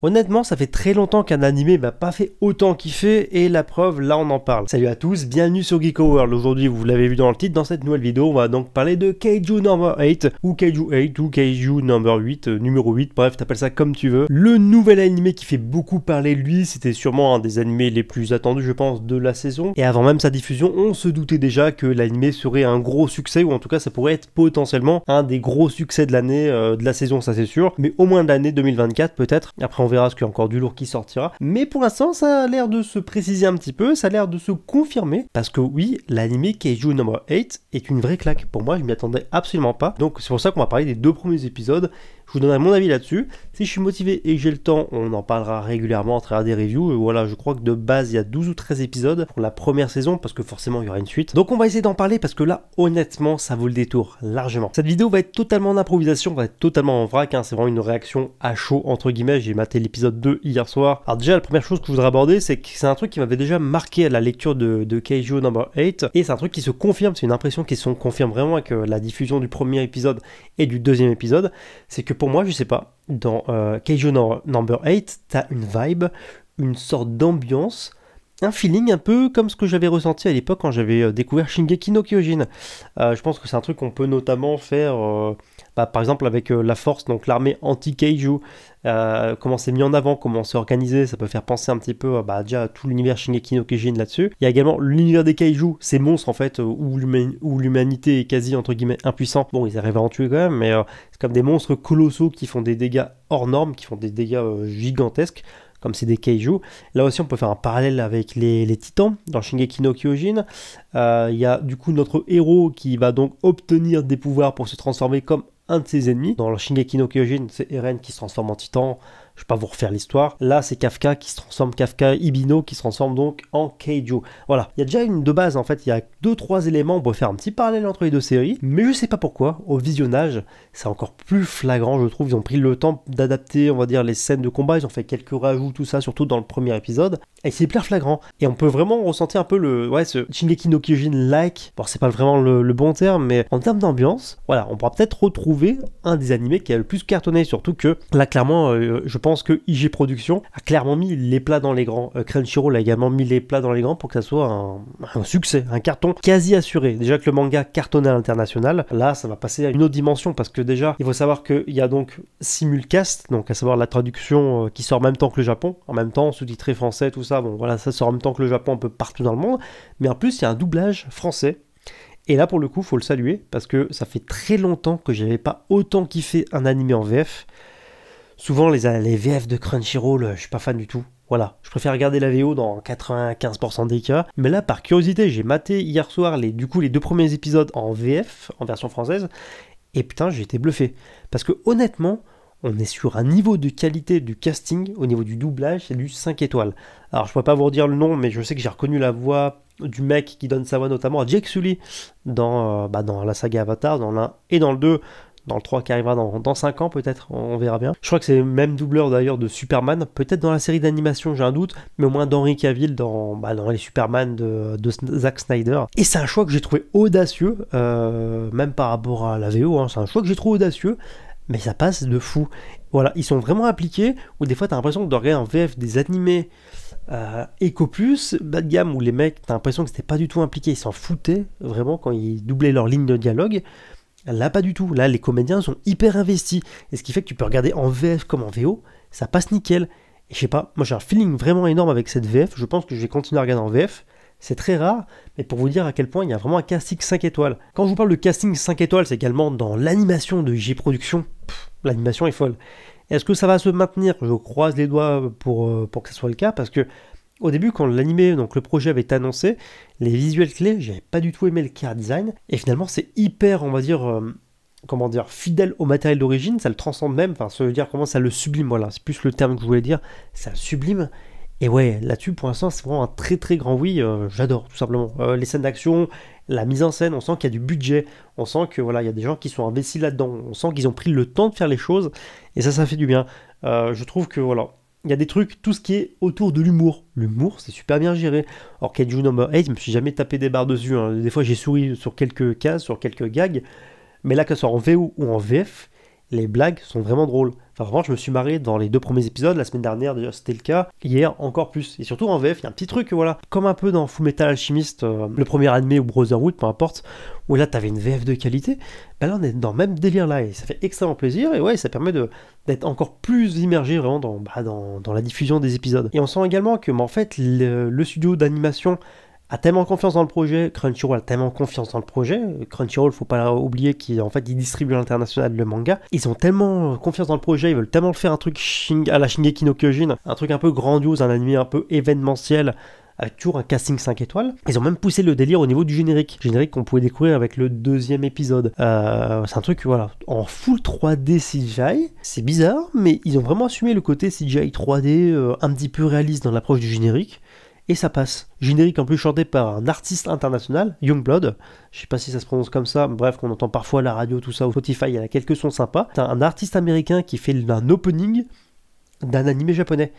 Honnêtement, ça fait très longtemps qu'un animé m'a pas fait autant kiffer et la preuve, là on en parle. Salut à tous, bienvenue sur Geeko Aujourd'hui, vous l'avez vu dans le titre, dans cette nouvelle vidéo, on va donc parler de Kaiju Number 8 ou Kaiju 8 ou Kaiju Number 8, euh, numéro 8, bref, t'appelles ça comme tu veux. Le nouvel animé qui fait beaucoup parler lui, c'était sûrement un des animés les plus attendus, je pense, de la saison. Et avant même sa diffusion, on se doutait déjà que l'animé serait un gros succès ou en tout cas, ça pourrait être potentiellement un des gros succès de l'année euh, de la saison, ça c'est sûr, mais au moins de l'année 2024 peut-être. Après, on verra ce qu'il y a encore du lourd qui sortira. Mais pour l'instant, ça a l'air de se préciser un petit peu, ça a l'air de se confirmer. Parce que oui, l'anime Keiju No. 8 est une vraie claque. Pour moi, je m'y attendais absolument pas. Donc c'est pour ça qu'on va parler des deux premiers épisodes je vous donnerai mon avis là-dessus. Si je suis motivé et que j'ai le temps, on en parlera régulièrement à travers des reviews. voilà, je crois que de base, il y a 12 ou 13 épisodes pour la première saison, parce que forcément, il y aura une suite. Donc on va essayer d'en parler, parce que là, honnêtement, ça vaut le détour, largement. Cette vidéo va être totalement en improvisation, va être totalement en vrac, hein. c'est vraiment une réaction à chaud, entre guillemets. J'ai maté l'épisode 2 hier soir. Alors déjà, la première chose que je voudrais aborder, c'est que c'est un truc qui m'avait déjà marqué à la lecture de, de No. Number 8, et c'est un truc qui se confirme, c'est une impression qui se confirme vraiment avec euh, la diffusion du premier épisode et du deuxième épisode, c'est que pour moi, je sais pas, dans euh, Keijo Number 8, as une vibe, une sorte d'ambiance un feeling un peu comme ce que j'avais ressenti à l'époque quand j'avais euh, découvert Shingeki no Kyojin. Euh, je pense que c'est un truc qu'on peut notamment faire, euh, bah, par exemple avec la force, donc l'armée anti-kaiju, comment c'est mis en avant, comment c'est organisé, ça peut faire penser un petit peu bah, déjà à tout l'univers Shingeki no Kyojin là-dessus. Il y a également l'univers des kaiju, ces monstres en fait, où l'humanité est quasi entre guillemets impuissante. Bon, ils arrivent à en tuer quand même, mais c'est comme des monstres colossaux qui font des dégâts hors normes, qui font des dégâts gigantesques comme c'est des kaiju. Là aussi, on peut faire un parallèle avec les, titans dans Shingeki no Kyojin. Euh, il y a du coup notre héros qui va donc obtenir des pouvoirs pour se transformer comme un de ses ennemis. Dans Shingeki no Kyojin, c'est Eren qui se transforme en titan. Je vais pas vous refaire l'histoire. Là, c'est Kafka qui se transforme, Kafka Ibino qui se transforme donc en Keiju. Voilà, il y a déjà une de base en fait, il y a deux trois éléments, pour faire un petit parallèle entre les deux séries, mais je sais pas pourquoi, au visionnage, c'est encore plus flagrant, je trouve. Ils ont pris le temps d'adapter, on va dire, les scènes de combat, ils ont fait quelques rajouts, tout ça, surtout dans le premier épisode, et c'est hyper flagrant. Et on peut vraiment ressentir un peu le, ouais, ce Shingeki no Kyojin-like, bon, c'est pas vraiment le, bon terme, mais en termes d'ambiance, voilà, on pourra peut-être retrouver un des animés qui a le plus cartonné, surtout que là, clairement, euh, je pense pense que IG Production a clairement mis les plats dans les grands. Euh, Crunchyroll a également mis les plats dans les grands pour que ça soit un, succès, un carton quasi assuré. Déjà que le manga cartonne à l'international, là ça va passer à une autre dimension parce que déjà il faut savoir qu'il y a donc simulcast, donc à savoir la traduction euh, qui sort en même temps que le Japon, en même temps sous-titré français, tout ça, bon voilà, ça sort en même temps que le Japon un peu partout dans le monde, mais en plus il y a un doublage français et là, pour le coup, faut le saluer parce que ça fait très longtemps que j'avais pas autant kiffé un animé en VF. Souvent, les, VF de Crunchyroll, euh, je suis pas fan du tout. Voilà, je préfère regarder la VO dans 95% des cas. Mais là, par curiosité, j'ai maté hier soir les, du coup, les deux premiers épisodes en VF, en version française, et putain, j'ai été bluffé. Parce que honnêtement, on est sur un niveau de qualité du casting, au niveau du doublage, c'est du 5 étoiles. Alors, je pourrais pas vous redire le nom, mais je sais que j'ai reconnu la voix du mec qui donne sa voix notamment à Jake Sully dans, euh, bah, dans la saga Avatar, dans l'un et dans le 2 dans le 3 qui arrivera dans, 5 ans peut-être, on, verra bien. Je crois que c'est le même doubleur d'ailleurs de Superman, peut-être dans la série d'animation, j'ai un doute, mais au moins d'Henry Cavill dans, bah, dans, les Superman de, Zack Snyder. Et c'est un choix que j'ai trouvé audacieux, euh, même par rapport à la VO, hein. c'est un choix que j'ai trouvé audacieux, mais ça passe de fou. Voilà, ils sont vraiment appliqués, ou des fois t'as l'impression de regarder en VF des animés euh, Ecopus, bas de gamme, où les mecs, t'as l'impression que c'était pas du tout impliqué, ils s'en foutaient vraiment quand ils doublaient leurs lignes de dialogue. Là, pas du tout. Là, les comédiens sont hyper investis. Et ce qui fait que tu peux regarder en VF comme en VO, ça passe nickel. Et je sais pas, moi j'ai un feeling vraiment énorme avec cette VF. Je pense que je vais continuer à regarder en VF. C'est très rare, mais pour vous dire à quel point il y a vraiment un casting 5 étoiles. Quand je vous parle de casting 5 étoiles, c'est également dans l'animation de J Production. L'animation est folle. Est-ce que ça va se maintenir Je croise les doigts pour, euh, pour que ce soit le cas, parce que au début, quand l'animé, donc le projet avait été annoncé, les visuels clés, j'avais pas du tout aimé le car design. Et finalement, c'est hyper, on va dire, euh, comment dire, fidèle au matériel d'origine. Ça le transcende même. Enfin, ça veut dire comment ça le sublime. Voilà, c'est plus le terme que je voulais dire. Ça sublime. Et ouais, là-dessus, pour l'instant, c'est vraiment un très très grand oui. Euh, j'adore, tout simplement. Euh, les scènes d'action, la mise en scène, on sent qu'il y a du budget. On sent que voilà, il y a des gens qui sont investis là-dedans. On sent qu'ils ont pris le temps de faire les choses. Et ça, ça fait du bien. je trouve que voilà, il y a des trucs, tout ce qui est autour de l'humour. L'humour, c'est super bien géré. Or, Kaiju Number 8, je me suis jamais tapé des barres dessus. Hein. Des fois, j'ai souri sur quelques cases, sur quelques gags. Mais là, que ce soit en VO ou en VF, les blagues sont vraiment drôles. Enfin, vraiment, je me suis marré dans les deux premiers épisodes, la semaine dernière déjà c'était le cas, hier encore plus. Et surtout en VF, il y a un petit truc, voilà, comme un peu dans Fullmetal Alchemist, euh, le premier anime, ou Brotherhood, peu importe, où là t'avais une VF de qualité, ben là on est dans le même délire là, et ça fait extrêmement plaisir, et ouais, ça permet de d'être encore plus immergé vraiment dans, bah, dans, la diffusion des épisodes. Et on sent également que, bah, en fait, le studio d'animation a tellement confiance dans le projet, Crunchyroll a tellement confiance dans le projet, Crunchyroll, faut pas oublier qu'en fait, ils distribuent à l'international le manga, ils ont tellement euh, confiance dans le projet, ils veulent tellement faire un truc à la Shingeki no Kyojin, un truc un peu grandiose, un anime un peu événementiel, avec toujours un casting 5 étoiles. Ils ont même poussé le délire au niveau du générique. Générique qu'on pouvait découvrir avec le deuxième épisode. Euh, c'est un truc, voilà, en full 3D CGI. C'est bizarre, mais ils ont vraiment assumé le côté CGI 3D euh, un petit peu réaliste dans l'approche du générique et ça passe. Générique en plus chanté par un artiste international, Youngblood. Je sais pas si ça se prononce comme ça, bref, qu'on entend parfois à la radio, tout ça, au Spotify, il y a quelques sons sympas. un artiste américain qui fait un opening d'un animé japonais.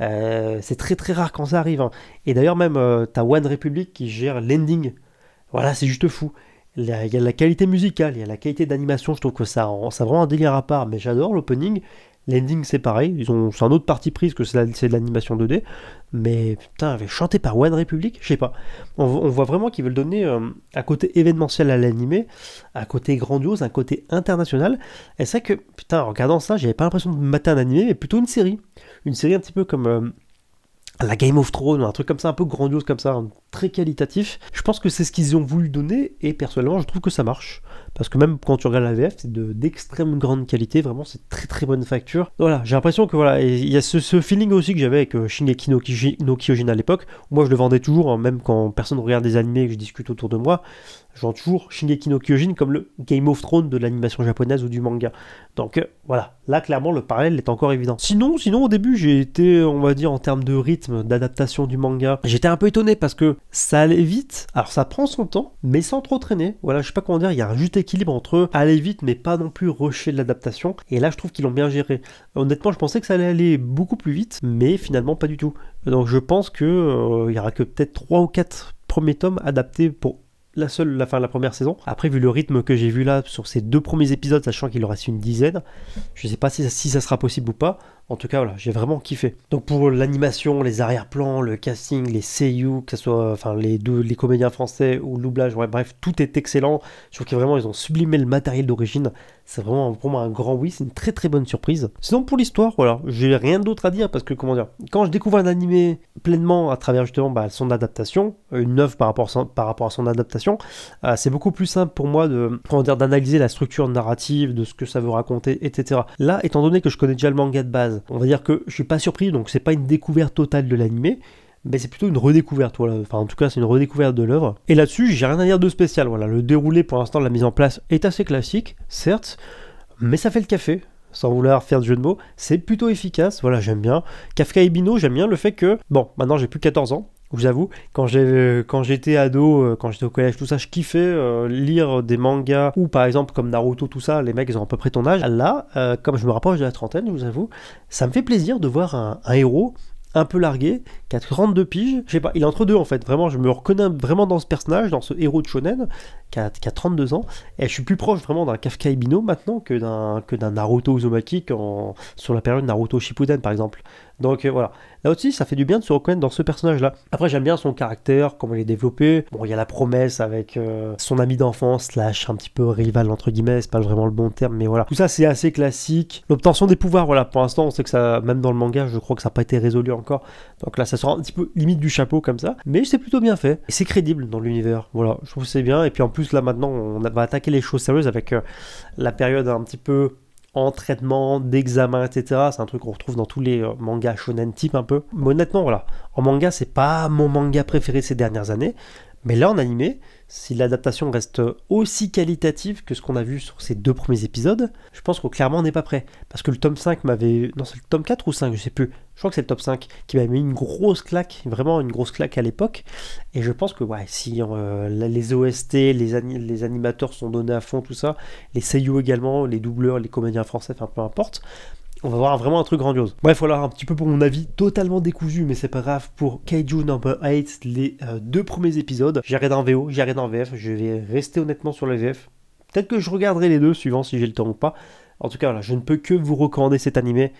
Euh, c'est très très rare quand ça arrive. Hein. Et d'ailleurs même, ta euh, t'as One Republic qui gère l'ending. Voilà, c'est juste fou. Il y a la qualité musicale, il y a la qualité d'animation, je trouve que ça, ça vraiment un délire à part, mais j'adore l'opening. L'ending, c'est pareil. Ils ont, c'est un autre parti prise que c'est de l'animation 2D. Mais putain, avait chanté par One Republic, je sais pas. On, voit vraiment qu'ils veulent donner euh, un côté événementiel à l'animé, un côté grandiose, un côté international. Et c'est vrai que, putain, en regardant ça, j'avais pas l'impression de mater un animé, mais plutôt une série. Une série un petit peu comme. Euh, la Game of Thrones, un truc comme ça, un peu grandiose comme ça, très qualitatif. Je pense que c'est ce qu'ils ont voulu donner et personnellement je trouve que ça marche. Parce que même quand tu regardes la VF, c'est d'extrême grande qualité, vraiment c'est très très bonne facture. Voilà, j'ai l'impression que voilà, il y a ce, feeling aussi que j'avais avec Shineki euh, Shingeki no, Kyojin à l'époque. Moi je le vendais toujours, hein, même quand personne regarde des animés et que je discute autour de moi genre toujours Shingeki no Kyojin comme le Game of Thrones de l'animation japonaise ou du manga. Donc euh, voilà, là clairement le parallèle est encore évident. Sinon, sinon au début j'ai été, on va dire en termes de rythme d'adaptation du manga, j'étais un peu étonné parce que ça allait vite. Alors ça prend son temps, mais sans trop traîner. Voilà, je sais pas comment dire, il y a un juste équilibre entre aller vite mais pas non plus rusher de l'adaptation. Et là je trouve qu'ils l'ont bien géré. Honnêtement, je pensais que ça allait aller beaucoup plus vite, mais finalement pas du tout. Donc je pense que euh, il y aura que peut-être 3 ou 4 premiers tomes adaptés pour la seule, la fin, la première saison. Après, vu le rythme que j'ai vu là sur ces deux premiers épisodes, sachant qu'il en reste une dizaine, je sais pas si ça, si ça sera possible ou pas. En tout cas, voilà, j'ai vraiment kiffé. Donc pour l'animation, les arrière-plans, le casting, les seiyuu, que ce soit enfin les les comédiens français ou le doublage, bref, tout est excellent. Je trouve que vraiment ils ont sublimé le matériel d'origine. C'est vraiment pour moi un grand oui, c'est une très très bonne surprise. Sinon pour l'histoire, voilà, j'ai rien d'autre à dire parce que comment dire, quand je découvre un animé pleinement à travers justement bah, son adaptation, une œuvre par rapport, à son, par rapport à son adaptation, euh, c'est beaucoup plus simple pour moi de comment d'analyser la structure narrative, de ce que ça veut raconter, etc. Là, étant donné que je connais déjà le manga de base, on va dire que je suis pas surpris, donc c'est pas une découverte totale de l'animé mais ben, c'est plutôt une redécouverte, enfin en tout cas c'est une redécouverte de l'œuvre. Et là-dessus, j'ai rien à dire de spécial, voilà. Le déroulé pour l'instant de la mise en place est assez classique, certes, mais ça fait le café, sans vouloir faire de jeu de mots, c'est plutôt efficace, voilà, j'aime bien. Kafka et Bino, j'aime bien le fait que, bon, maintenant j'ai plus 14 ans, je vous avoue quand euh, j'étais ado, euh, quand j'étais au collège, tout ça, je kiffais euh, lire des mangas ou par exemple comme Naruto, tout ça, les mecs ils ont à peu près ton âge. Là, comme je me rapproche de la trentaine, je vous avoue, ça me fait plaisir de voir un héros un peu largué, qui a 32 piges, je sais pas, il est entre deux en fait, vraiment, je me reconnais vraiment dans ce personnage, dans ce héros de shonen, qui 32 ans. Et je suis plus proche vraiment d'un Kafka Ibino maintenant que d'un, que d'un Naruto Uzumaki sur la période Naruto Shippuden par exemple. Donc euh, voilà. Là aussi, ça fait du bien de se reconnaître dans ce personnage-là. Après, j'aime bien son caractère, comment il est développé. Bon, il y a la promesse avec euh, son ami d'enfance, slash un petit peu rival entre guillemets, c'est pas vraiment le bon terme, mais voilà. Tout ça, c'est assez classique. L'obtention des pouvoirs, voilà, pour l'instant, on sait que ça, même dans le manga, je crois que ça n'a pas été résolu encore. Donc là, ça sera un petit peu limite du chapeau comme ça. Mais c'est plutôt bien fait. Et c'est crédible dans l'univers. Voilà, je trouve que c'est bien. Et puis en là maintenant, on va attaquer les choses sérieuses avec euh, la période un petit peu en traitement, d'examen, etc. C'est un truc qu'on retrouve dans tous les euh, mangas shonen type un peu. Mais honnêtement, voilà, en manga, c'est pas mon manga préféré ces dernières années. Mais là, en animé, si l'adaptation reste aussi qualitative que ce qu'on a vu sur ces deux premiers épisodes, je pense qu'on clairement n'est pas prêt. Parce que le tome 5 m'avait. Non, c'est le tome 4 ou 5, je sais plus. Je crois que c'est le tome 5 qui m'a mis une grosse claque, vraiment une grosse claque à l'époque. Et je pense que ouais, si euh, les OST, les, les, animateurs sont donnés à fond, tout ça, les seiyuu également, les doubleurs, les comédiens français, enfin peu importe, on va voir vraiment un truc grandiose. Bref, voilà un petit peu pour mon avis totalement décousu, mais c'est pas grave pour Kaiju Number 8, les euh, deux premiers épisodes. J'arrête en VO, j'arrête en VF, je vais rester honnêtement sur les VF. Peut-être que je regarderai les deux suivant si j'ai le temps ou pas. En tout cas, voilà, je ne peux que vous recommander cet animé.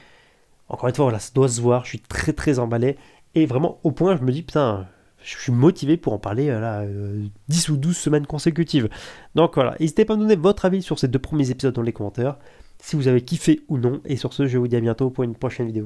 Encore une fois, voilà, ça doit se voir, je suis très très emballé. Et vraiment, au point, je me dis, putain, je suis motivé pour en parler euh, là, 10 euh, ou 12 semaines consécutives. Donc voilà, n'hésitez pas à me donner votre avis sur ces deux premiers épisodes dans les commentaires si vous avez kiffé ou non. Et sur ce, je vous dis à bientôt pour une prochaine vidéo.